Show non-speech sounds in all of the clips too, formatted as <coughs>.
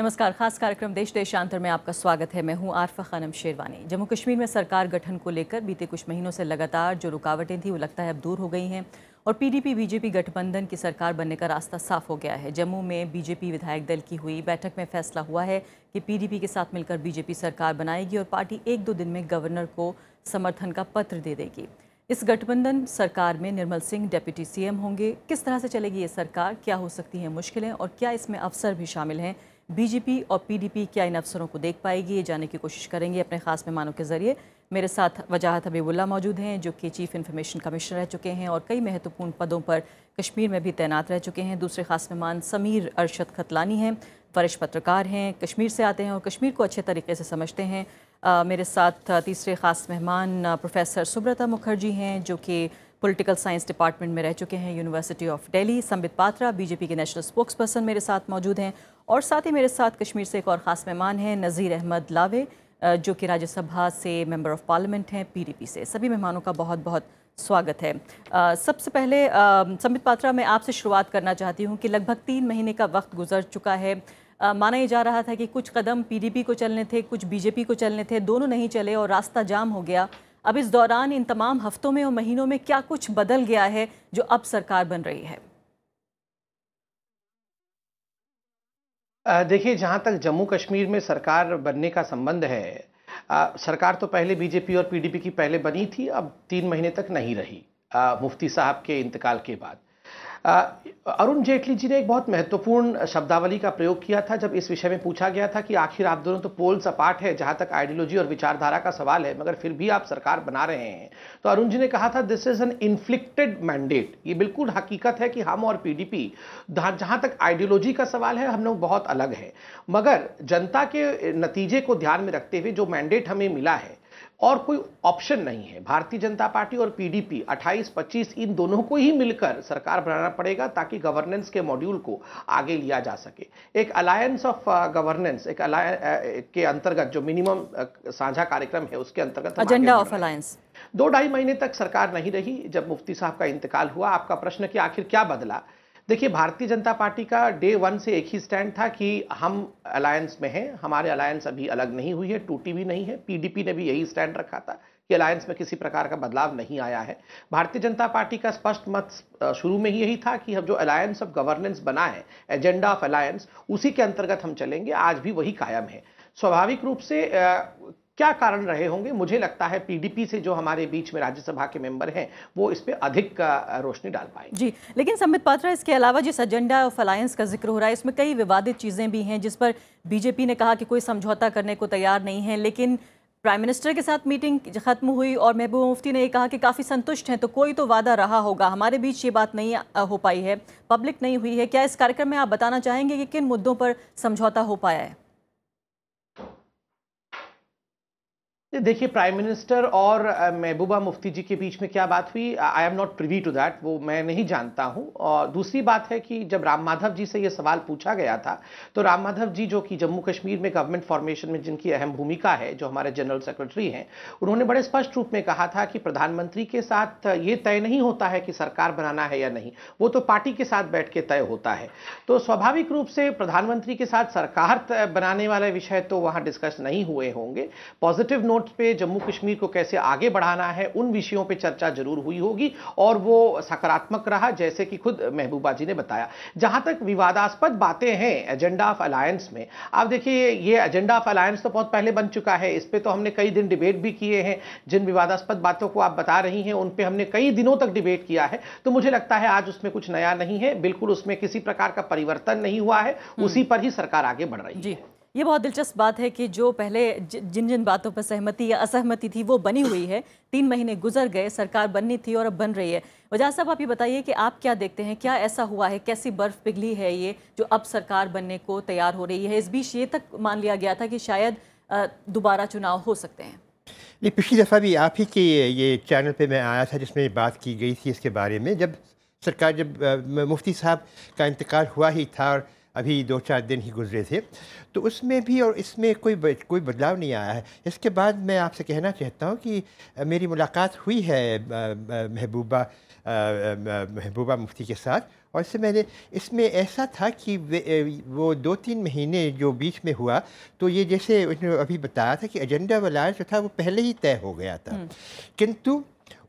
नमस्कार खास कार्यक्रम देश देशांतर में आपका स्वागत है मैं हूं आरफा खानम शेरवानी जम्मू कश्मीर में सरकार गठन को लेकर बीते कुछ महीनों से लगातार जो रुकावटें थी वो लगता है अब दूर हो गई हैं और पीडीपी बीजेपी गठबंधन की सरकार बनने का रास्ता साफ हो गया है जम्मू में बीजेपी विधायक दल की हुई बैठक में फैसला हुआ है कि पीडीपी के साथ मिलकर बीजेपी सरकार बनाएगी और पार्टी एक दो दिन में गवर्नर को समर्थन का पत्र दे देगी इस गठबंधन सरकार में निर्मल सिंह डेप्यूटी सीएम होंगे किस तरह से चलेगी ये सरकार क्या हो सकती है मुश्किलें और क्या इसमें अवसर भी शामिल हैं बीजेपी और पीडीपी क्या इन अफसरों को देख पाएगी ये जानने की कोशिश करेंगे अपने खास मेहमानों के जरिए मेरे साथ वजाहत हबीबुल्ला मौजूद हैं जो कि चीफ इन्फॉर्मेशन कमिश्नर रह चुके हैं और कई महत्वपूर्ण पदों पर कश्मीर में भी तैनात रह चुके हैं दूसरे खास मेहमान समीर अरशद खतलानी हैं फरिश पत्रकार हैं कश्मीर से आते हैं और कश्मीर को अच्छे तरीके से समझते हैं आ, मेरे साथ तीसरे ख़ास मेहमान प्रोफेसर सुब्रता मुखर्जी हैं जो कि पॉलिटिकल साइंस डिपार्टमेंट में रह चुके हैं university of Delhi Sambit Patra BJP के नेशनल स्पोक्स पर्सन मेरे साथ मौजूद हैं और साथ ही मेरे साथ कश्मीर से एक और ख़ास मेहमान हैं नज़ीर अहमद लावे जो कि राज्यसभा से मेंबर ऑफ पार्लियामेंट हैं पीडीपी से सभी मेहमानों का बहुत बहुत स्वागत है सबसे पहले संबित पात्रा मैं आपसे शुरुआत करना चाहती हूँ कि लगभग तीन महीने का वक्त गुजर चुका है माना ही जा रहा था कि कुछ कदम पीडीपी को चलने थे कुछ बीजेपी को चलने थे दोनों नहीं चले और रास्ता जाम हो गया अब इस दौरान इन तमाम हफ्तों में और महीनों में क्या कुछ बदल गया है जो अब सरकार बन रही है देखिए जहाँ तक जम्मू कश्मीर में सरकार बनने का संबंध है आ, सरकार तो पहले बीजेपी और पीडीपी की पहले बनी थी अब तीन महीने तक नहीं रही आ, मुफ्ती साहब के इंतकाल के बाद अरुण जेटली जी ने एक बहुत महत्वपूर्ण शब्दावली का प्रयोग किया था जब इस विषय में पूछा गया था कि आखिर आप दोनों तो पोल सपाट है जहां तक आइडियोलॉजी और विचारधारा का सवाल है मगर फिर भी आप सरकार बना रहे हैं तो अरुण जी ने कहा था this is an inflicted mandate ये बिल्कुल हकीकत है कि हम और पीडीपी जहां तक आइडियोलॉजी का सवाल है हम लोग बहुत अलग है मगर जनता के नतीजे को ध्यान में रखते हुए जो मैंडेट हमें मिला है और कोई ऑप्शन नहीं है भारतीय जनता पार्टी और पीडीपी 28 25 इन दोनों को ही मिलकर सरकार बनाना पड़ेगा ताकि गवर्नेंस के मॉड्यूल को आगे लिया जा सके एक अलायंस ऑफ गवर्नेंस एक अलाय uh, uh, के अंतर्गत जो मिनिमम uh, साझा कार्यक्रम है उसके अंतर्गत एजेंडा ऑफ अलायंस दो ढाई महीने तक सरकार नहीं रही जब मुफ्ती साहब का इंतकाल हुआ आपका प्रश्न कि आखिर क्या बदला देखिए भारतीय जनता पार्टी का डे वन से एक ही स्टैंड था कि हम अलायंस में हैं हमारे अलायंस अभी अलग नहीं हुई है टूटी भी नहीं है पीडीपी ने भी यही स्टैंड रखा था कि अलायंस में किसी प्रकार का बदलाव नहीं आया है भारतीय जनता पार्टी का स्पष्ट मत शुरू में ही यही था कि हम जो अलायंस ऑफ गवर्नेंस बना है एजेंडा ऑफ अलायंस उसी के अंतर्गत हम चलेंगे आज भी वही कायम है स्वाभाविक रूप से क्या कारण रहे होंगे मुझे लगता है पीडीपी से जो हमारे बीच में राज्यसभा के मेंबर हैं वो इस पर अधिक रोशनी डाल पाए जी लेकिन संबित पात्रा इसके अलावा जिस एजेंडा ऑफ अलायंस का जिक्र हो रहा है इसमें कई विवादित चीज़ें भी हैं जिस पर बीजेपी ने कहा कि कोई समझौता करने को तैयार नहीं है लेकिन प्राइम मिनिस्टर के साथ मीटिंग खत्म हुई और महबूबा मुफ्ती ने ये कहा कि काफ़ी संतुष्ट हैं तो कोई तो वादा रहा होगा हमारे बीच ये बात नहीं हो पाई है पब्लिक नहीं हुई है क्या इस कार्यक्रम में आप बताना चाहेंगे कि किन मुद्दों पर समझौता हो पाया है देखिए प्राइम मिनिस्टर और महबूबा मुफ्ती जी के बीच में क्या बात हुई I am not privy to that वो मैं नहीं जानता हूं और दूसरी बात है कि जब राम माधव जी से ये सवाल पूछा गया था तो राम माधव जी जो कि जम्मू कश्मीर में गवर्नमेंट फॉर्मेशन में जिनकी अहम भूमिका है जो हमारे जनरल सेक्रेटरी हैं उन्होंने बड़े स्पष्ट रूप में कहा था कि प्रधानमंत्री के साथ ये तय नहीं होता है कि सरकार बनाना है या नहीं वो तो पार्टी के साथ बैठ के तय होता है तो स्वाभाविक रूप से प्रधानमंत्री के साथ सरकार बनाने वाले विषय तो वहाँ डिस्कस नहीं हुए होंगे पॉजिटिव नोट नोट्स पे जम्मू कश्मीर को कैसे आगे बढ़ाना है उन विषयों पे चर्चा जरूर हुई होगी और वो सकारात्मक रहा जैसे कि खुद महबूबा जी ने बताया जहां तक विवादास्पद बातें हैं एजेंडा ऑफ अलायंस में आप देखिए ये एजेंडा ऑफ अलायंस तो बहुत पहले बन चुका है इस पर तो हमने कई दिन डिबेट भी किए हैं जिन विवादास्पद बातों को आप बता रही हैं उन पर हमने कई दिनों तक डिबेट किया है तो मुझे लगता है आज उसमें कुछ नया नहीं है बिल्कुल उसमें किसी प्रकार का परिवर्तन नहीं हुआ है हम्म। उसी पर ही सरकार आगे बढ़ रही है ये बहुत दिलचस्प बात है कि जो पहले जिन जिन बातों पर सहमति या असहमति थी वो बनी हुई है तीन महीने गुजर गए सरकार बननी थी और अब बन रही है वजह साहब आप ये बताइए कि आप क्या देखते हैं क्या ऐसा हुआ है कैसी बर्फ पिघली है ये जो अब सरकार बनने को तैयार हो रही है इस बीच ये तक मान लिया गया था कि शायद दोबारा चुनाव हो सकते हैं नहीं पिछली दफ़ा भी आप ही के ये चैनल पर मैं आया था जिसमें बात की गई थी इसके बारे में जब सरकार जब मुफ्ती साहब का इंतकाल हुआ ही था और अभी दो चार दिन ही गुजरे थे तो उसमें भी और इसमें कोई कोई बदलाव नहीं आया है इसके बाद मैं आपसे कहना चाहता हूँ कि मेरी मुलाकात हुई है महबूबा महबूबा मुफ्ती के साथ और इससे मैंने इसमें ऐसा था कि वो दो तीन महीने जो बीच में हुआ तो ये जैसे उसने अभी बताया था कि एजेंडा वाला जो था वो पहले ही तय हो गया था हम्म। किंतु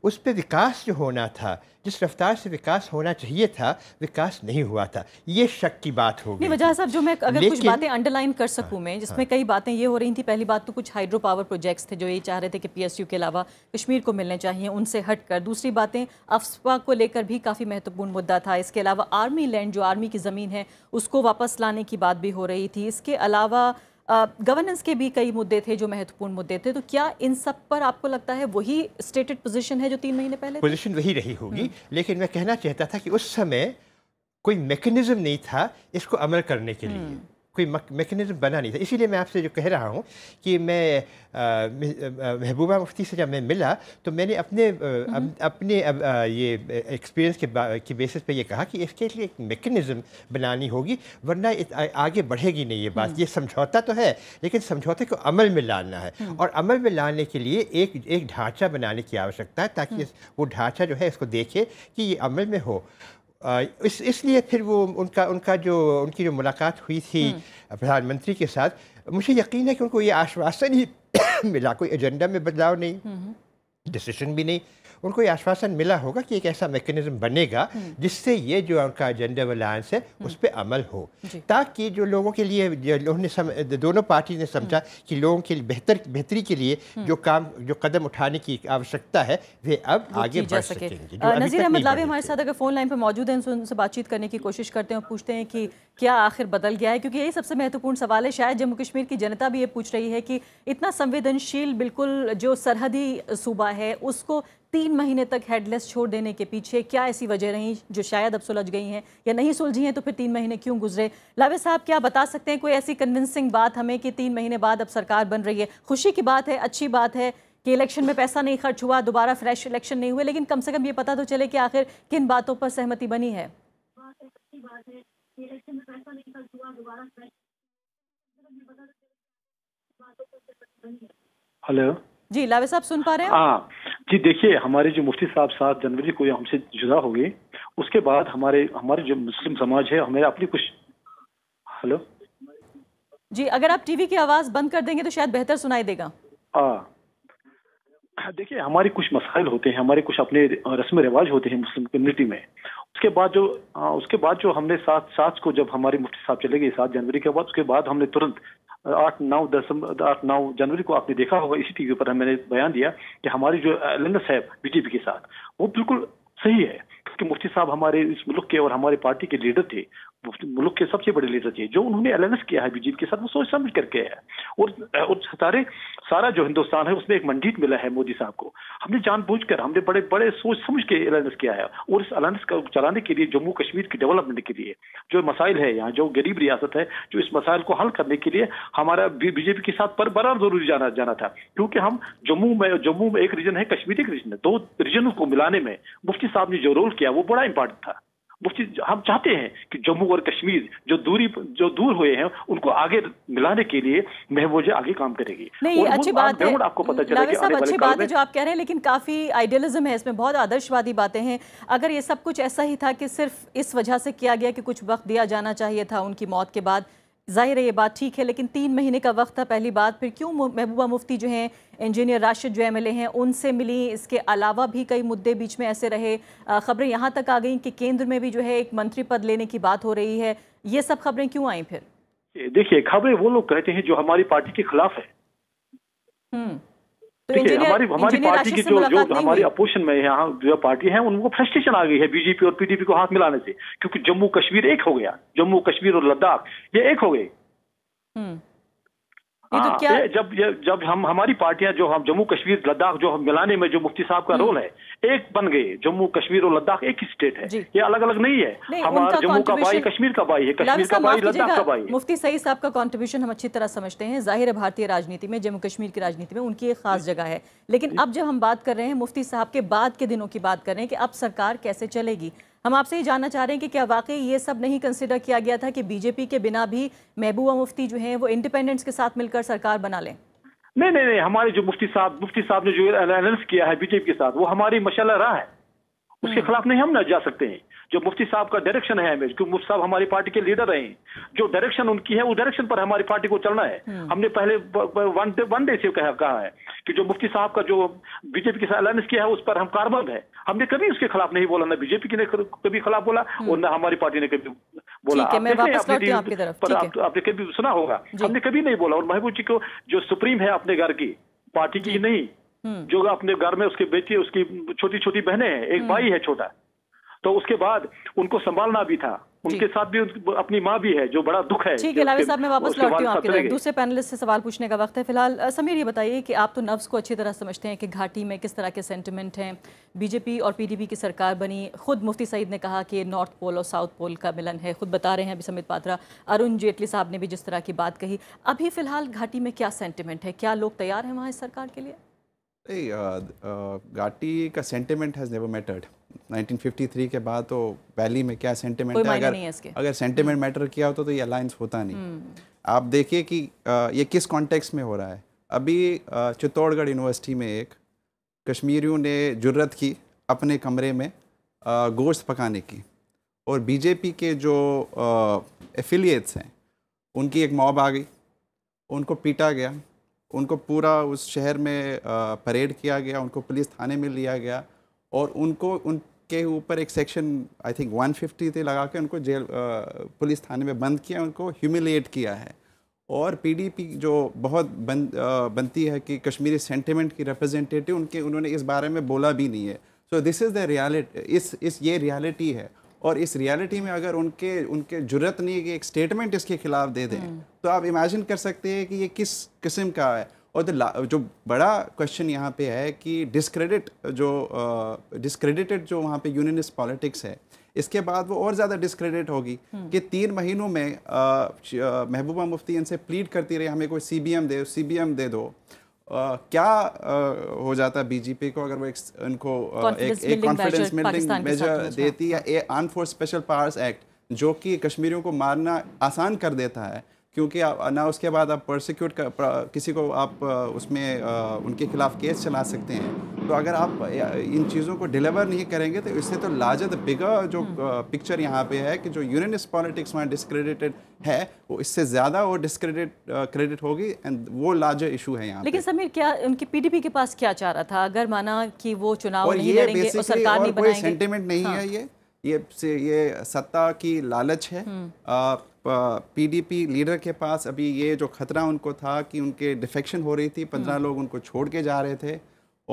उस पर विकास जो होना था जिस रफ्तार से विकास होना चाहिए था विकास नहीं हुआ था ये शक की बात गई वजह साहब जो मैं अगर कुछ बातें अंडरलाइन कर सकूं हाँ, मैं जिसमें हाँ, कई बातें ये हो रही थी पहली बात तो कुछ हाइड्रो पावर प्रोजेक्ट्स थे जो ये चाह रहे थे कि पीएसयू के अलावा कश्मीर को मिलने चाहिए उनसे हटकर दूसरी बातें अफसपा को लेकर भी काफ़ी महत्वपूर्ण मुद्दा था इसके अलावा आर्मी लैंड जो आर्मी की ज़मीन है उसको वापस लाने की बात भी हो रही थी इसके अलावा गवर्नेंस के भी कई मुद्दे थे जो महत्वपूर्ण मुद्दे थे तो क्या इन सब पर आपको लगता है वही स्टेटेड पोजीशन है जो तीन महीने पहले पोजीशन वही रही होगी हम्म। लेकिन मैं कहना चाहता था कि उस समय कोई मैकेनिज्म नहीं था इसको अमल करने के लिए हम्म। कोई मैकेनिज़्म बना नहीं था इसीलिए मैं आपसे जो कह रहा हूँ कि मैं महबूबा मुफ्ती से जब मैं मिला तो मैंने अपने हम्म। अप, अपने अब, आ, ये एक्सपीरियंस के के बेसिस पे ये कहा कि इसके लिए एक मैकेनिज़्म बनानी होगी वरना आ, आगे बढ़ेगी नहीं ये बात हम्म। ये समझौता तो है लेकिन समझौते को अमल में लाना है हम्म। और अमल में लाने के लिए एक एक ढांचा बनाने की आवश्यकता है ताकि वो ढांचा जो है इसको देखे कि ये अमल में हो इस इसलिए फिर वो उनका उनका जो उनकी जो मुलाकात हुई थी हम्म। प्रधानमंत्री के साथ मुझे यकीन है कि उनको ये आश्वासन ही <coughs> मिला कोई एजेंडा में बदलाव नहीं डिसीशन हम्म। भी नहीं उनको ये आश्वासन मिला होगा कि एक ऐसा मैकेनिज्म बनेगा हम्म। जिससे ये जो उनका जेंडर अलायंस है हम्म। उस पर अमल हो ताकि जो लोगों के लिए उन्होंने दोनों पार्टी ने समझा हम्म। कि लोगों के बेहतर बेहतरी के लिए जो काम जो कदम उठाने की आवश्यकता है वे अब आगे बढ़ सकेंगे नजीर अहमद लावे हमारे साथ अगर फोन लाइन पर मौजूद हैं उनसे बातचीत करने की कोशिश करते हैं और पूछते हैं कि क्या आखिर बदल गया है क्योंकि यही सबसे महत्वपूर्ण सवाल है शायद जम्मू कश्मीर की जनता भी ये पूछ रही है कि इतना संवेदनशील बिल्कुल जो सरहदी सूबा है उसको तीन महीने तक हेडलेस छोड़ देने के पीछे क्या ऐसी वजह रही जो शायद अब सुलझ गई हैं या नहीं सुलझी हैं तो फिर तीन महीने क्यों गुजरे लावे साहब क्या बता सकते हैं कोई ऐसी कन्विंसिंग बात हमें कि तीन महीने बाद अब सरकार बन रही है खुशी की बात है अच्छी बात है कि इलेक्शन में पैसा नहीं खर्च हुआ दोबारा फ्रेश इलेक्शन नहीं हुए लेकिन कम से कम ये पता तो चले कि आखिर किन बातों पर सहमति बनी है इलेक्शन में पैसा नहीं खर्च हुआ दोबारा हेलो जी लावे साहब सुन पा रहे हैं हाँ जी देखिए हमारे जो मुफ्ती साहब सात जनवरी को हमसे जुदा हो गए उसके बाद हमारे हमारे जो मुस्लिम समाज है हमें अपनी कुछ हेलो जी अगर आप टीवी की आवाज़ बंद कर देंगे तो शायद बेहतर सुनाई देगा हाँ <clears throat> देखिए हमारे कुछ मसाइल होते हैं हमारे कुछ अपने रस्म रिवाज होते हैं मुस्लिम कम्युनिटी में उसके बाद जो आ, उसके बाद जो हमने सात सात को जब हमारे मुफ्ती साहब चले गए सात जनवरी के बाद उसके बाद हमने तुरंत आठ नौ दसंबर आठ नौ जनवरी को आपने देखा होगा इसी टीवी पर मैंने बयान दिया कि हमारी जो अलाइनस है बीजेपी के साथ वो बिल्कुल सही है क्योंकि मुफ्ती साहब हमारे इस मुल्क के और हमारे पार्टी के लीडर थे मुल्क के सबसे बड़े लीडर थे जो उन्होंने अलायंस किया है बीजेपी के साथ वो सोच समझ करके है और, और सारे सारा जो हिंदुस्तान है उसमें एक मंडीट मिला है मोदी साहब को हमने जानबूझकर हमने बड़े बड़े सोच समझ के अलायंस किया है और इस अलायंस को चलाने के लिए जम्मू कश्मीर की डेवलपमेंट के लिए जो मसाइल है यहाँ जो गरीब रियासत है जो इस मसाइल को हल करने के लिए हमारा बीजेपी के साथ पर बराबर जरूरी जाना जाना था क्योंकि हम जम्मू में जम्मू में एक रीजन है कश्मीर एक रीजन है दो रीजन को मिलाने में मुफ्ती साहब ने जो रोल किया वो बड़ा इंपॉर्टेंट था मुफ्ती हम चाहते हैं कि जम्मू और कश्मीर जो दूरी जो दूर हुए हैं उनको आगे मिलाने के लिए महबूज आगे काम करेगी नहीं अच्छी बात है आपको पता चला कि साहब अच्छी बात है जो आप कह रहे हैं लेकिन काफी आइडियलिज्म है इसमें बहुत आदर्शवादी बातें हैं अगर ये सब कुछ ऐसा ही था कि सिर्फ इस वजह से किया गया कि कुछ वक्त दिया जाना चाहिए था उनकी मौत के बाद जाहिर है ये बात ठीक है लेकिन तीन महीने का वक्त था पहली बात फिर क्यों महबूबा मुफ्ती जो हैं इंजीनियर राशिद जो एम हैं उनसे मिली इसके अलावा भी कई मुद्दे बीच में ऐसे रहे ख़बरें यहाँ तक आ गई कि केंद्र में भी जो है एक मंत्री पद लेने की बात हो रही है ये सब खबरें क्यों आई फिर देखिए खबरें वो लोग कहते हैं जो हमारी पार्टी के खिलाफ है हम्म। देखिए हमारी हमारी पार्टी की जो जो हमारी अपोजिशन में यहाँ जो पार्टी है उनको फ्रस्ट्रेशन आ गई है बीजेपी और पीडीपी को हाथ मिलाने से क्योंकि जम्मू कश्मीर एक हो गया जम्मू कश्मीर और लद्दाख ये एक हो गए हम्म। तो हाँ, तो क्या ए, जब जब हम हमारी पार्टियां जो हम जम्मू कश्मीर लद्दाख जो हम मिलाने में जो मुफ्ती साहब का हम्म। रोल है एक बन गए जम्मू कश्मीर और लद्दाख एक ही स्टेट है ये अलग अलग नहीं है हमारा जम्मू का भाई कश्मीर का भाई है कश्मीर का भाई लद्दाख का भाई मुफ्ती सही साहब का कॉन्ट्रीब्यूशन हम अच्छी तरह समझते हैं जाहिर है भारतीय राजनीति में जम्मू कश्मीर की राजनीति में उनकी एक खास जगह है लेकिन अब जब हम बात कर रहे हैं मुफ्ती साहब के बाद के दिनों की बात कर रहे हैं कि अब सरकार कैसे चलेगी हम आपसे ये जानना चाह रहे हैं कि क्या वाकई ये सब नहीं कंसिडर किया गया था कि बीजेपी के बिना भी महबूबा मुफ्ती जो हैं वो इंडिपेंडेंट्स के साथ मिलकर सरकार बना लें नहीं नहीं नहीं हमारे जो मुफ्ती साहब मुफ्ती साहब ने जो एलायंस किया है बीजेपी के साथ वो हमारी मशाला रहा है उसके हम्म। खिलाफ नहीं हम ना जा सकते हैं जो मुफ्ती साहब का डायरेक्शन है हमें क्योंकि मुफ्ती साहब हमारी पार्टी के लीडर रहे जो डायरेक्शन उनकी है उस डायरेक्शन पर हमारी पार्टी को चलना है हम्म। हमने पहले वन डे वन डे से कहा, है कि जो मुफ्ती साहब का जो बीजेपी के साथ अलायंस किया है उस पर हम कारबंद है हमने कभी उसके खिलाफ नहीं बोला ना बीजेपी ने कभी खिलाफ बोला हम्म। और न हमारी पार्टी ने कभी बोला आपने कभी सुना होगा हमने कभी नहीं बोला और महबूब जी को जो सुप्रीम है अपने घर की पार्टी की नहीं हम्म। जो अपने घर में उसकी बेटी उसकी छोटी छोटी बहनें हैं एक हम्म। भाई है छोटा तो उसके बाद उनको संभालना भी था उनके साथ भी अपनी माँ भी है जो बड़ा दुख है ठीक है साहब मैं वापस लौटती हूँ आपके तरफ दूसरे पैनलिस्ट से सवाल पूछने का वक्त है फिलहाल समीर ये बताइए कि आप तो नफ्स को अच्छी तरह समझते हैं कि घाटी में किस तरह के सेंटिमेंट हैं बीजेपी और पीडीपी की सरकार बनी खुद मुफ्ती सईद ने कहा कि नॉर्थ पोल और साउथ पोल का मिलन है खुद बता रहे हैं अभी समित पात्रा अरुण जेटली साहब ने भी जिस तरह की बात कही अभी फिलहाल घाटी में क्या सेंटिमेंट है क्या लोग तैयार हैं वहाँ इस सरकार के लिए नहीं घाटी का सेंटिमेंट हैज़ नेवर मैटर्ड 1953 के बाद तो वैली में क्या सेंटिमेंट है अगर अगर सेंटिमेंट मैटर किया होता तो, तो ये अलायंस होता नहीं हम्म। आप देखिए कि ये किस कॉन्टेक्स्ट में हो रहा है अभी चित्तौड़गढ़ यूनिवर्सिटी में एक कश्मीरियों ने जुर्रत की अपने कमरे में गोश्त पकाने की और बीजेपी के जो एफिलिएट्स हैं उनकी एक मॉब आ गई उनको पीटा गया उनको पूरा उस शहर में परेड किया गया उनको पुलिस थाने में लिया गया और उनको उनके ऊपर एक सेक्शन आई थिंक 150 थे लगा के उनको जेल पुलिस थाने में बंद किया उनको ह्यूमिलेट किया है और पीडीपी जो बहुत बन, बनती है कि कश्मीरी सेंटिमेंट की रिप्रेजेंटेटिव उनके उन्होंने इस बारे में बोला भी नहीं है so this is the reality इस इस ये रियालिटी है और इस रियलिटी में अगर उनके उनके जरूरत नहीं है कि एक स्टेटमेंट इसके खिलाफ दे दें हम्म। तो आप इमेजिन कर सकते हैं कि ये किस किस्म का है और जो बड़ा क्वेश्चन यहाँ पे है कि डिस्क्रेडिट जो डिस्क्रेडिटेड जो वहाँ पे यूनियनिस्ट पॉलिटिक्स है इसके बाद वो और ज़्यादा डिस्क्रेडिट होगी हम्म। कि तीन महीनों में महबूबा मुफ्ती इनसे प्लीड करती रही हमें कोई सी दे सी दे दो क्या हो जाता बीजेपी को अगर वो उनको एक कॉन्फिडेंस बिल्डिंग मेजर देती या अनफोर्स स्पेशल पावर्स एक्ट जो कि कश्मीरियों को मारना आसान कर देता है क्योंकि ना उसके बाद आप प्रोसिक्यूट किसी को आप उसमें उनके खिलाफ केस चला सकते हैं तो अगर आप इन चीज़ों को डिलीवर नहीं करेंगे तो इससे तो लाजत बिगर जो पिक्चर हम्म। यहाँ पे है कि जो यूनियनिस्ट पॉलिटिक्स वहाँ डिस्क्रेडिटेड है वो इससे ज़्यादा वो डिस्क्रेडिट क्रेडिट होगी एंड वो लार्जर इशू है यहाँ लेकिन समीर क्या उनकी पीडीपी के पास क्या चाह रहा था अगर माना कि वो चुनाव और नहीं लड़ेंगे और सेंटिमेंट नहीं है हाँ। ये ये ये सत्ता की लालच है हम्म। पीडीपी लीडर के पास अभी ये जो ख़तरा उनको था कि उनके डिफेक्शन हो रही थी पंद्रह हम्म। लोग उनको छोड़ के जा रहे थे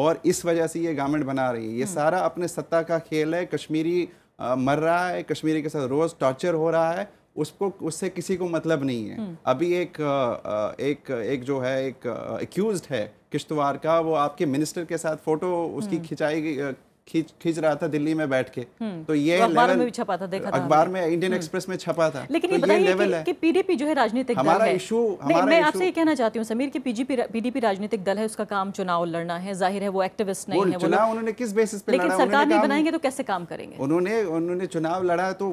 और इस वजह से ये गवर्नमेंट बना रही है ये हम्म। सारा अपने सत्ता का खेल है कश्मीरी मर रहा है कश्मीरी के साथ रोज़ टॉर्चर हो रहा है उसको उससे किसी को मतलब नहीं है हम्म। अभी एक एक एक जो है एक एक्यूज है किश्तवाड़ का वो आपके मिनिस्टर के साथ फ़ोटो उसकी खिंचाई खींच खींच रहा था दिल्ली में बैठ के हम्म, तो ये तो अखबार में भी छपा था देखा अखबार में इंडियन एक्सप्रेस हम्म। में छपा था लेकिन तो ये बताइए कि, कि पीडीपी जो है राजनीतिक हमारा इशू मैं आपसे ये कहना चाहती हूँ समीर की पीजीपी पीडीपी राजनीतिक दल है उसका काम चुनाव लड़ना है जाहिर है वो एक्टिविस्ट नहीं है चुनाव उन्होंने किस बेसिस पे लेकिन सरकार नहीं बनाएंगे तो कैसे काम करेंगे उन्होंने उन्होंने चुनाव लड़ा तो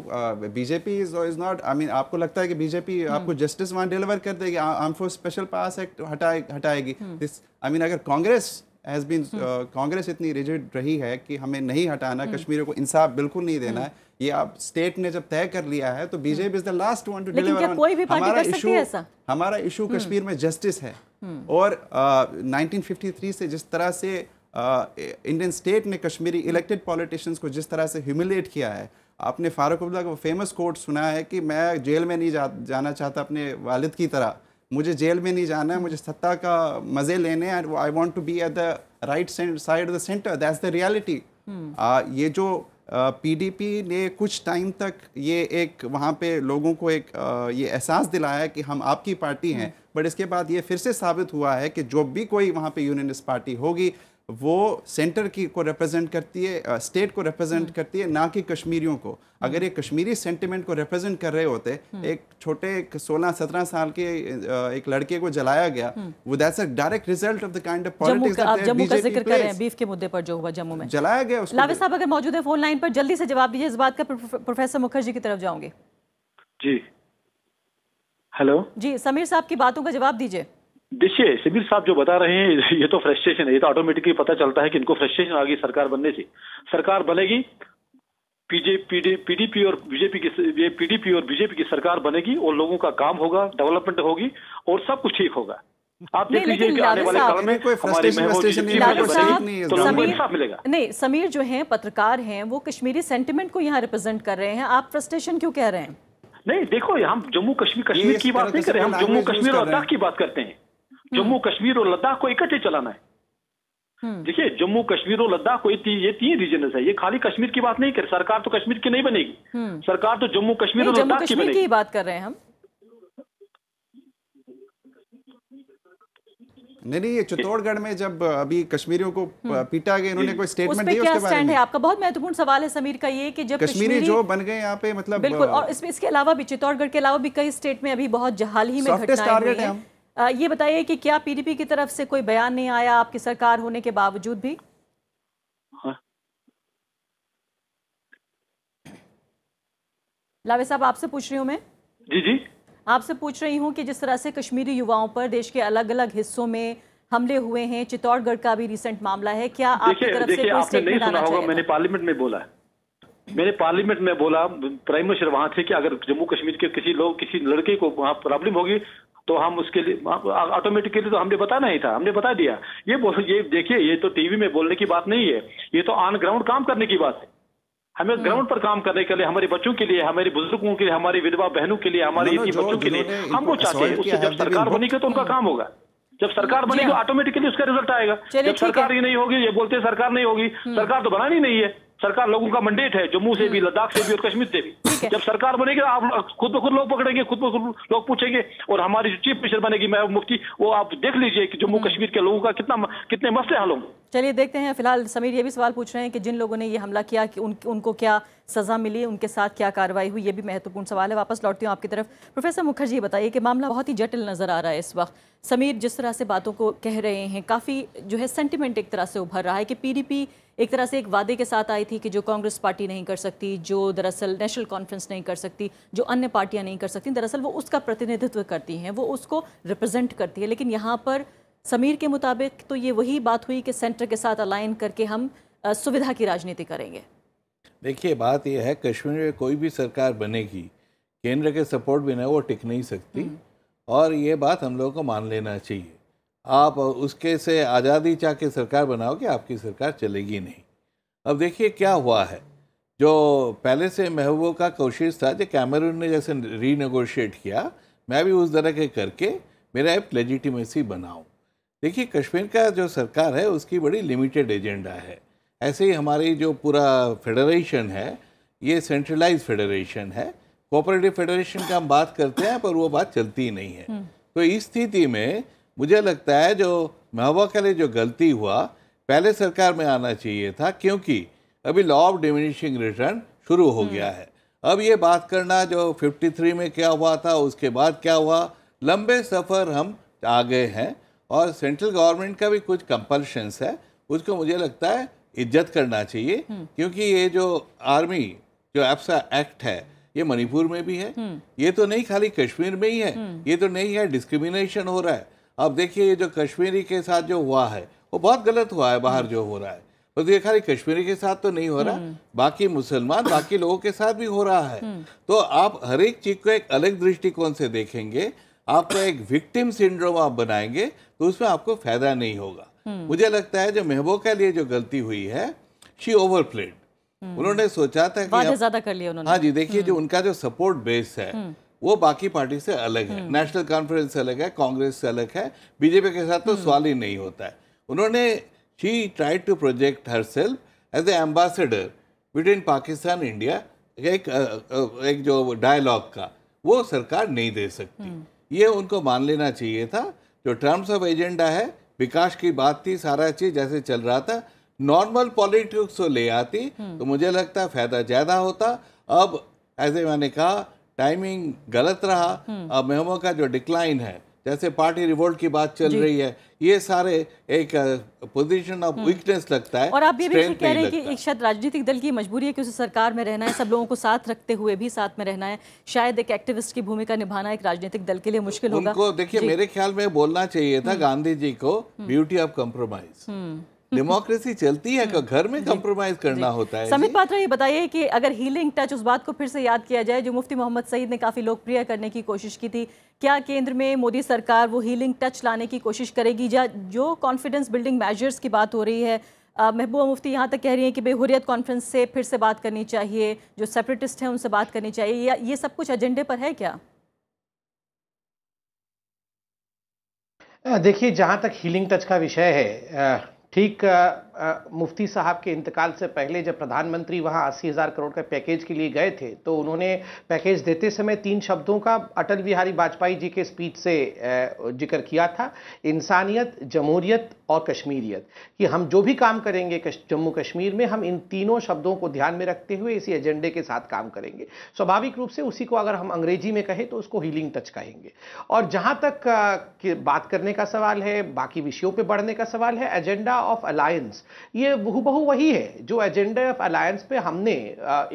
BJP is not I mean आपको लगता है कि बीजेपी हम्म। आपको जस्टिस वहां डिलीवर कर देगी armed forces special powers act हटाएगी दिस आई मीन अगर कांग्रेस हैज़ बीन कांग्रेस इतनी रिजिड रही है कि हमें नहीं हटाना hmm. कश्मीर को इंसाफ बिल्कुल नहीं देना hmm. है ये आप स्टेट ने जब तय कर लिया है तो BJP is the last one to deliver हमारा इशू हमारा इशू hmm. कश्मीर में जस्टिस है और नाइनटीन uh, से जिस तरह से इंडियन uh, स्टेट ने कश्मीरी इलेक्टेड पॉलिटिशियंस को जिस तरह से ह्यूमिलेट किया है आपने फारूक अब्दुल्ला का फेमस कोर्ट सुना है कि मैं जेल में नहीं जा, जाना चाहता अपने वालिद की तरह मुझे जेल में नहीं जाना है मुझे सत्ता का मज़े लेने हैं I want to be at the right side of the centre that's the reality ये जो पीडीपी uh, ने कुछ टाइम तक ये एक वहाँ पे लोगों को एक uh, ये एहसास दिलाया कि हम आपकी पार्टी हैं बट hmm. इसके बाद ये फिर से साबित हुआ है कि जो भी कोई वहाँ पे यूनियनिस्ट पार्टी होगी वो सेंटर की को रिप्रेजेंट करती है स्टेट को रिप्रेजेंट हम्म। करती है ना कि कश्मीरियों को अगर ये कश्मीरी सेंटिमेंट को रिप्रेजेंट कर रहे होते हम्म। एक छोटे एक 16-17 साल के एक लड़के को जलाया गया हम्म। वो that's a direct result of the kind of politics आप जम्मू का जिक्र कर रहे हैं बीफ के मुद्दे पर जो हुआ जम्मू में जलाया गया उसको लावी साहब अगर मौजूद है फोन लाइन पर जल्दी से जवाब दीजिए इस बात का प्रोफेसर मुखर्जी की तरफ जाऊंगे जी हेलो जी समीर साहब की बातों का जवाब दीजिए देखिए समीर साहब जो बता रहे हैं <laughs> ये तो फ्रस्ट्रेशन है ये तो ऑटोमेटिकली पता चलता है कि इनको फ्रस्ट्रेशन आ गई सरकार बनने से सरकार बनेगी पीडीपी और बीजेपी की पीडीपी और बीजेपी की सरकार बनेगी और लोगों का काम होगा डेवलपमेंट होगी और सब कुछ ठीक होगा आप देख लीजिए कि आने वाले काल में हमारे तो मिलेगा नहीं समीर जो है पत्रकार हैं वो कश्मीरी सेंटिमेंट को यहाँ रिप्रेजेंट कर रहे हैं आप फ्रस्ट्रेशन क्यों कह रहे हैं नहीं देखो हम जम्मू कश्मीर कश्मीर की बात नहीं कर रहे हम जम्मू कश्मीर और लद्दाख की बात करते हैं हम्म। जम्मू कश्मीर और लद्दाख को इकट्ठे चलाना है हम्म। देखिए जम्मू कश्मीर और लद्दाख को ती, ये तीन रीजन है ये खाली कश्मीर की बात नहीं कर सरकार तो कश्मीर की नहीं बनेगी हम्म। सरकार तो जम्मू कश्मीर और लद्दाख की बनेगी बात कर रहे हैं हम नहीं नहीं ये चित्तौड़गढ़ में जब अभी कश्मीरियों को पीटा गया इन्होंने कोई स्टेटमेंट दिया उसके बारे में आपका बहुत महत्वपूर्ण सवाल है समीर का ये कि जब कश्मीरी जो बन गए यहाँ पे मतलब बिल्कुल और इसमें इसके अलावा भी चित्तौड़गढ़ के अलावा भी कई स्टेट में अभी बहुत जहाल ही में घटनाएं हुई हैं ये बताइए कि क्या पीडीपी की तरफ से कोई बयान नहीं आया आपकी सरकार होने के बावजूद भी हाँ। लावे साहब आपसे पूछ रही हूँ मैं जी जी आपसे पूछ रही हूँ कि जिस तरह से कश्मीरी युवाओं पर देश के अलग अलग हिस्सों में हमले हुए हैं चित्तौड़गढ़ का भी रिसेंट मामला है क्या आपकी तरफ से आपने नहीं सुना होगा मैंने पार्लियामेंट में बोला मैंने पार्लियामेंट में बोला प्राइम मिनिस्टर वहां थे कि अगर जम्मू कश्मीर के किसी लोग किसी लड़के को वहां प्रॉब्लम होगी तो हम उसके लिए ऑटोमेटिकली तो हमने बताना ही था हमने बता दिया ये बोल ये देखिए ये तो टीवी में बोलने की बात नहीं है ये तो ऑन ग्राउंड काम करने की बात है हमें ग्राउंड हाँ। पर काम करने के लिए हमारे बच्चों के लिए हमारे बुजुर्गों के लिए हमारी विधवा बहनों के लिए हमारे बच्चों के लिए हमको चाहते हैं उससे जब सरकार बनी तो उनका हाँ। काम होगा जब सरकार बनेगी ऑटोमेटिकली हाँ। उसका रिजल्ट आएगा जब सरकार ही नहीं होगी ये बोलते सरकार नहीं होगी हम्म। सरकार तो बनानी नहीं है सरकार लोगों का मंडेट है जम्मू से भी हम्म। लद्दाख से भी और कश्मीर से भी जब सरकार बनेगी आप खुद ब खुद लोग पकड़ेंगे खुद ब खुद लोग पूछेंगे और हमारी जो चीफ मिनिस्टर बनेगी महबूब मुफ्ती वो आप देख लीजिए कि जम्मू हम्म। कश्मीर के लोगों का कितना कितने मसले हल होंगे चलिए देखते हैं फिलहाल समीर ये भी सवाल पूछ रहे हैं कि जिन लोगों ने ये हमला किया कि उन, उनको क्या सज़ा मिली उनके साथ क्या कार्रवाई हुई ये भी महत्वपूर्ण सवाल है वापस लौटती हूँ आपकी तरफ प्रोफेसर मुखर्जी बताइए कि मामला बहुत ही जटिल नज़र आ रहा है इस वक्त समीर जिस तरह से बातों को कह रहे हैं काफ़ी जो है सेंटिमेंट एक तरह से उभर रहा है कि पीडीपी एक तरह से एक वादे के साथ आई थी कि जो कांग्रेस पार्टी नहीं कर सकती जो दरअसल नेशनल कॉन्फ्रेंस कॉन्फ्रेंस नहीं कर सकती जो अन्य पार्टियां नहीं कर सकती दरअसल वो उसका प्रतिनिधित्व करती हैं वो उसको रिप्रेजेंट करती है लेकिन यहाँ पर समीर के मुताबिक तो ये वही बात हुई कि सेंटर के साथ अलाइन करके हम सुविधा की राजनीति करेंगे देखिए बात यह है कश्मीर में कोई भी सरकार बनेगी केंद्र के सपोर्ट बिना वो टिक नहीं सकती हम्म। और ये बात हम लोगों को मान लेना चाहिए आप उसके से आज़ादी चाह के सरकार बनाओगे आपकी सरकार चलेगी नहीं अब देखिए क्या हुआ है जो पहले से महबूबों का कोशिश था जो कैमरून ने जैसे रीनेगोशिएट किया मैं भी उस तरह के करके मेरा एक लेजिटिमेसी बनाऊँ देखिए कश्मीर का जो सरकार है उसकी बड़ी लिमिटेड एजेंडा है ऐसे ही हमारी जो पूरा फेडरेशन है ये सेंट्रलाइज फेडरेशन है कोऑपरेटिव फेडरेशन का हम बात करते हैं पर वो बात चलती नहीं है हम्म। तो इस स्थिति में मुझे लगता है जो महबूबा के लिए जो गलती हुआ पहले सरकार में आना चाहिए था क्योंकि अभी लॉ ऑफ डिमिनिशिंग रिटर्न शुरू हो हम्म। गया है अब ये बात करना जो 53 में क्या हुआ था उसके बाद क्या हुआ लंबे सफ़र हम आ गए हैं और सेंट्रल गवर्नमेंट का भी कुछ कंपल्शंस है उसको मुझे लगता है इज्जत करना चाहिए हम्म। क्योंकि ये जो आर्मी जो एप्सा एक्ट है ये मणिपुर में भी है हम्म। ये तो नहीं खाली कश्मीर में ही है ये तो नहीं है डिस्क्रिमिनेशन हो रहा है अब देखिए ये जो कश्मीरी के साथ जो हुआ है वो बहुत गलत हुआ है बाहर जो हो रहा है तो ये खाली कश्मीरी के साथ तो नहीं हो रहा हम्म। बाकी मुसलमान <coughs> बाकी लोगों के साथ भी हो रहा है हम्म। तो आप हर एक चीज को एक अलग दृष्टिकोण से देखेंगे आपको एक विक्टिम सिंड्रोम आप बनाएंगे तो उसमें आपको फायदा नहीं होगा हम्म। मुझे लगता है जो महबो के लिए जो गलती हुई है शी ओवर प्लेड उन्होंने सोचा था कि ज्यादा कर लिया उन्होंने हाँ जी देखिए जो उनका जो सपोर्ट बेस है वो बाकी पार्टी से अलग है नेशनल कॉन्फ्रेंस से अलग है कांग्रेस से अलग है बीजेपी के साथ तो सवाल ही नहीं होता है उन्होंने she tried to project herself as the ambassador between Pakistan India एक एक जो डायलॉग का वो सरकार नहीं दे सकती हम्म। ये उनको मान लेना चाहिए था जो टर्म्स ऑफ एजेंडा है विकास की बात थी सारा चीज जैसे चल रहा था नॉर्मल पॉलिटिक्स को ले आती हम्म। तो मुझे लगता फायदा ज़्यादा होता अब ऐसे मैंने कहा टाइमिंग गलत रहा हम्म। अब मेहमो का जो डिक्लाइन है जैसे पार्टी रिवोल्ट की बात चल रही है ये सारे एक पोजीशन ऑफ वीकनेस लगता है और आप ये भी कह रहे हैं कि एक शायद राजनीतिक दल की मजबूरी है कि उसे सरकार में रहना है सब लोगों को साथ रखते हुए भी साथ में रहना है शायद एक एक्टिविस्ट की भूमिका निभाना एक राजनीतिक दल के लिए मुश्किल होगा उनको देखिए मेरे ख्याल में बोलना चाहिए था हम्म। गांधी जी को ब्यूटी ऑफ कॉम्प्रोमाइज डेमोक्रेसी चलती है हम्म। घर में कंप्रोमाइज करना होता है समित पात्रा ये बताइए कि अगर हीलिंग टच उस बात को फिर से याद किया जाए जो मुफ्ती मोहम्मद सईद ने काफी लोकप्रिय करने की कोशिश की थी क्या केंद्र में मोदी सरकार वो हीलिंग टच लाने की कोशिश करेगी या जो कॉन्फिडेंस बिल्डिंग मेजर्स की बात हो रही है महबूबा मुफ्ती यहाँ तक कह रही हैं कि भाई हुरियत कॉन्फ्रेंस से फिर से बात करनी चाहिए जो सेपरेटिस्ट हैं उनसे बात करनी चाहिए या ये सब कुछ एजेंडे पर है क्या देखिए जहाँ तक हीलिंग टच का विषय है ठीक मुफ्ती साहब के इंतकाल से पहले जब प्रधानमंत्री वहाँ अस्सी हज़ार करोड़ के पैकेज के लिए गए थे तो उन्होंने पैकेज देते समय तीन शब्दों का अटल बिहारी वाजपेयी जी के स्पीच से जिक्र किया था इंसानियत जमहूरियत और कश्मीरियत कि हम जो भी काम करेंगे जम्मू कश्मीर में हम इन तीनों शब्दों को ध्यान में रखते हुए इसी एजेंडे के साथ काम करेंगे स्वाभाविक रूप से उसी को अगर हम अंग्रेजी में कहें तो उसको हीलिंग टच कहेंगे और जहाँ तक बात करने का सवाल है बाकी विषयों पर बढ़ने का सवाल है एजेंडा ऑफ अलायंस ये बहुबहू वही है जो एजेंडा ऑफ अलायंस पे हमने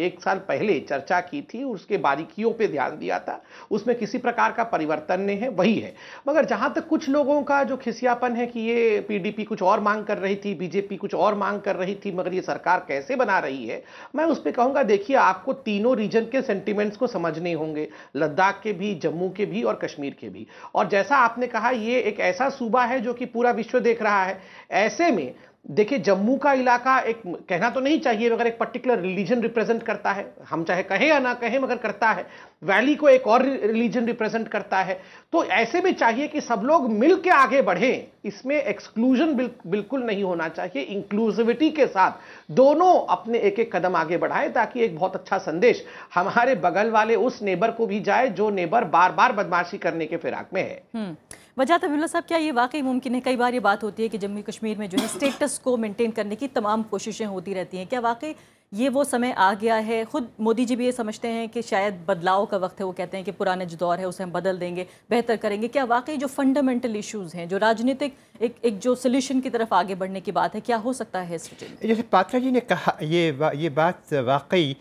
एक साल पहले चर्चा की थी उसके बारीकियों पे ध्यान दिया था उसमें किसी प्रकार का परिवर्तन नहीं है वही है मगर जहाँ तक कुछ लोगों का जो खिसियापन है कि ये पीडीपी कुछ और मांग कर रही थी बीजेपी कुछ और मांग कर रही थी मगर ये सरकार कैसे बना रही है मैं उस पर कहूँगा देखिए आपको तीनों रीजन के सेंटिमेंट्स को समझने होंगे लद्दाख के भी जम्मू के भी और कश्मीर के भी और जैसा आपने कहा ये एक ऐसा सूबा है जो कि पूरा विश्व देख रहा है ऐसे में देखिए जम्मू का इलाका एक कहना तो नहीं चाहिए मगर एक पर्टिकुलर रिलीजन रिप्रेजेंट करता है हम चाहे कहें या ना कहें मगर करता है वैली को एक और रिलीजन रिप्रेजेंट करता है तो ऐसे में चाहिए कि सब लोग मिल के आगे बढ़ें इसमें एक्सक्लूजन बिल, बिल्कुल नहीं होना चाहिए इंक्लूसिविटी के साथ दोनों अपने एक एक कदम आगे बढ़ाए ताकि एक बहुत अच्छा संदेश हमारे बगल वाले उस नेबर को भी जाए जो नेबर बार बार बदमाशी करने के फिराक में है हम्म। वजह तबिल्ला साहब क्या ये वाकई मुमकिन है कई बार ये बात होती है कि जम्मू कश्मीर में जो है स्टेटस को मेंटेन करने की तमाम कोशिशें होती रहती हैं क्या वाकई ये वो समय आ गया है खुद मोदी जी भी ये समझते हैं कि शायद बदलाव का वक्त है वो कहते हैं कि पुराने जो दौर है उसे हम बदल देंगे बेहतर करेंगे क्या वाकई जो फंडामेंटल इश्यूज़ हैं जो राजनीतिक एक एक जो सोल्यूशन की तरफ आगे बढ़ने की बात है क्या हो सकता है इस जैसे पात्रा जी ने कहा ये ये बात वाकई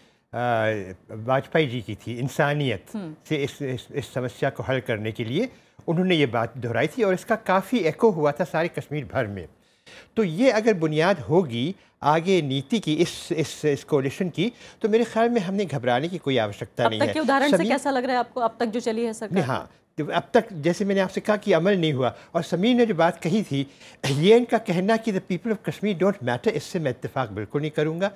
वाजपेयी जी की थी इंसानियत हम्म। से इस, इस, इस समस्या को हल करने के लिए उन्होंने ये बात दोहराई थी और इसका काफ़ी एको हुआ था सारे कश्मीर भर में तो ये अगर बुनियाद होगी आगे नीति की इस इस इस कोलिशन की तो मेरे ख्याल में हमने घबराने की कोई आवश्यकता नहीं है उदाहरण से कैसा लग रहा है आपको अब तक जो चली है सरकार हाँ तो अब तक जैसे मैंने आपसे कहा कि अमल नहीं हुआ और समीर ने जो बात कही थी ये इनका कहना कि the people of Kashmir don't matter इससे मैं इतफाक़ बिल्कुल नहीं करूँगा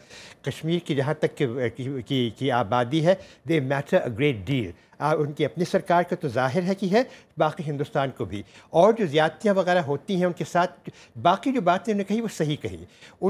कश्मीर की जहाँ तक की, की, की आबादी है they matter a great deal ah, उनकी अपनी सरकार का तो जाहिर है कि है बाकी हिंदुस्तान को भी और जो ज्यादतियाँ वगैरह होती हैं उनके साथ बाकी जो बातें उन्होंने कही वो सही कही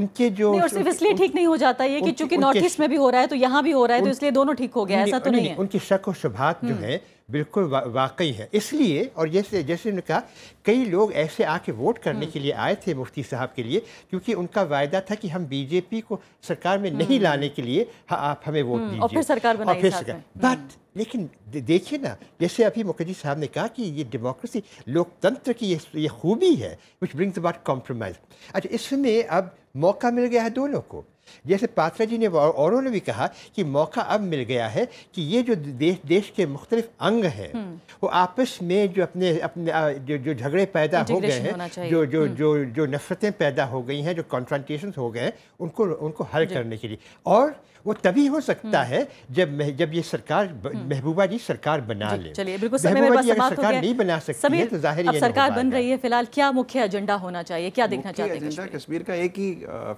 उनके जो और सिर्फ इसलिए ठीक नहीं हो जाता ये कि चूंकि नॉर्थ ईस्ट में भी हो रहा है तो यहाँ भी हो रहा है तो इसलिए दोनों ठीक हो गया ऐसा तो नहीं उनकी शक और शुभात जो हम्म। है बिल्कुल वा, वाकई है इसलिए और जैसे जैसे उन्होंने कहा कई लोग ऐसे आके वोट करने हाँ। के लिए आए थे मुफ्ती साहब के लिए क्योंकि उनका वायदा था कि हम बीजेपी को सरकार में नहीं हाँ। लाने के लिए हाँ आप हमें वोट हाँ, दीजिए और फिर सरकार और फिर सरकार बट लेकिन देखिए ना जैसे अभी मुखर्जी साहब ने कहा कि ये डेमोक्रेसी लोकतंत्र की ये ये खूबी है विच ब्रिंग्स अबाउट कॉम्प्रोमाइज अच्छा इसमें अब मौका मिल गया है दोनों को जैसे पात्रा जी ने औरों ने भी कहा कि मौका अब मिल गया है कि ये जो देश देश के मुख्तलिफ अंग हैं हम्म। वो आपस में जो अपने अपने जो जो झगड़े पैदा हो गए हैं जो जो हम्म। जो जो नफरतें पैदा हो गई हैं जो कॉन्फ्रेंटेशन हो गए हैं उनको उनको हल करने के लिए और वो तभी हो सकता हम्म। है जब जब ये सरकार महबूबा जी सरकार बना ले चलिए बिल्कुल समय में बस समाप्त हो गया नहीं बना सकती है तो जाहिर है सरकार बन रही है फिलहाल क्या मुख्य एजेंडा होना चाहिए क्या देखना चाहते हैं कश्मीर का एक ही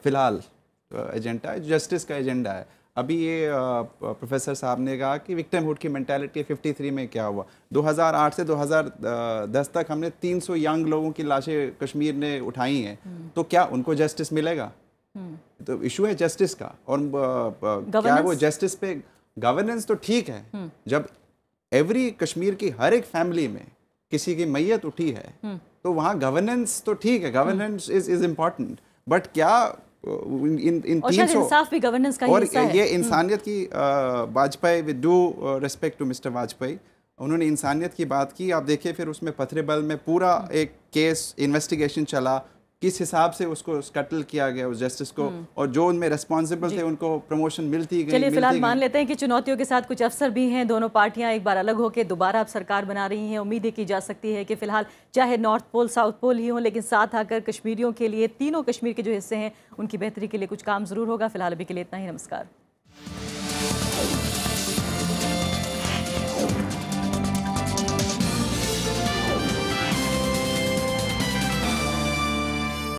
फिलहाल एजेंडा है जस्टिस का एजेंडा है अभी ये प्रोफेसर साहब ने कहा कि विक्टिमहुड की मैंटेलिटी 53 में क्या हुआ 2008 से 2010 तक हमने 300 यंग लोगों की लाशें कश्मीर ने उठाई हैं हम्म। तो क्या उनको जस्टिस मिलेगा हम्म। तो इशू है जस्टिस का और governance? क्या वो जस्टिस पे गवर्नेंस तो ठीक है हम्म। जब एवरी कश्मीर की हर एक फैमिली में किसी की मैयत उठी है तो वहाँ गवर्नेंस तो ठीक है governance is is important but क्या इन इन तीन सौ इंसाफ भी गवर्नेंस का और ये इंसानियत की Vajpayee with due respect to mister Vajpayee उन्होंने इंसानियत की बात की आप देखिए फिर उसमें पथरे बल में पूरा एक केस इन्वेस्टिगेशन चला किस हिसाब से उसको स्कटल किया गया उस जस्टिस को हम्म। और जो उनमें रेस्पॉन्सिबल थे उनको प्रमोशन मिलती गई चलिए फिलहाल मान लेते हैं कि चुनौतियों के साथ कुछ अफसर भी हैं दोनों पार्टियां एक बार अलग होकर दोबारा अब सरकार बना रही हैं उम्मीदें की जा सकती है कि फिलहाल चाहे नॉर्थ पोल साउथ पोल ही हो लेकिन साथ आकर कश्मीरियों के लिए तीनों कश्मीर के जो हिस्से हैं उनकी बेहतरी के लिए कुछ काम जरूर होगा फिलहाल अभी के लिए इतना ही नमस्कार